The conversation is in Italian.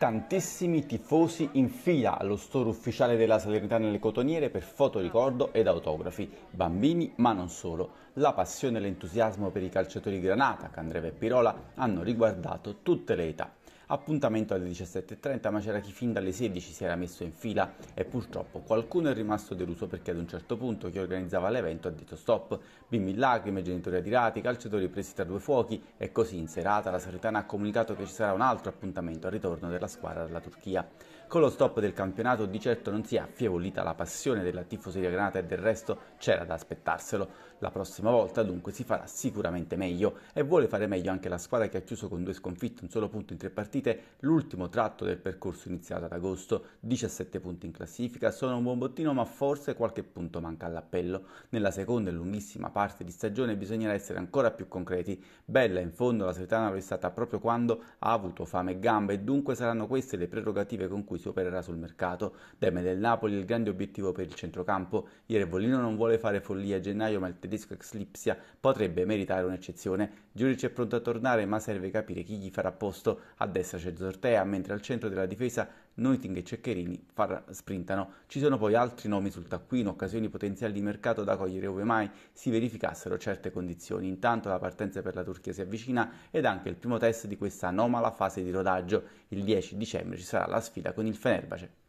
tantissimi tifosi in fila allo store ufficiale della Salernitana nelle Cotoniere per fotoricordo ed autografi, bambini ma non solo. La passione e l'entusiasmo per i calciatori Granata, Candreva e Pirola hanno riguardato tutte le età appuntamento alle 17.30, ma c'era chi fin dalle 16 si era messo in fila e purtroppo qualcuno è rimasto deluso perché ad un certo punto chi organizzava l'evento ha detto stop, bimbi in lacrime, genitori adirati, calciatori presi tra due fuochi e così in serata la Salernitana ha comunicato che ci sarà un altro appuntamento al ritorno della squadra dalla Turchia. Con lo stop del campionato di certo non si è affievolita la passione della tifoseria granata e del resto c'era da aspettarselo. La prossima volta dunque si farà sicuramente meglio e vuole fare meglio anche la squadra che ha chiuso con due sconfitte, un solo punto in tre partite partite, l'ultimo tratto del percorso iniziato ad agosto, 17 punti in classifica, sono un buon bottino ma forse qualche punto manca all'appello. Nella seconda e lunghissima parte di stagione bisognerà essere ancora più concreti. Bella in fondo la Sretana è stata proprio quando ha avuto fame e gambe e dunque saranno queste le prerogative con cui si opererà sul mercato. Deme del Napoli il grande obiettivo per il centrocampo. Ierevolino non vuole fare follia a gennaio ma il tedesco ex Lipsia potrebbe meritare un'eccezione. Giuric è pronto a tornare ma serve capire chi gli farà posto a destra destra c'è Zortea, mentre al centro della difesa Noiting e Ceccherini far, sprintano. Ci sono poi altri nomi sul taccuino, occasioni potenziali di mercato da cogliere ove mai si verificassero certe condizioni. Intanto la partenza per la Turchia si avvicina ed anche il primo test di questa anomala fase di rodaggio. Il 10 dicembre ci sarà la sfida con il Fenerbahce.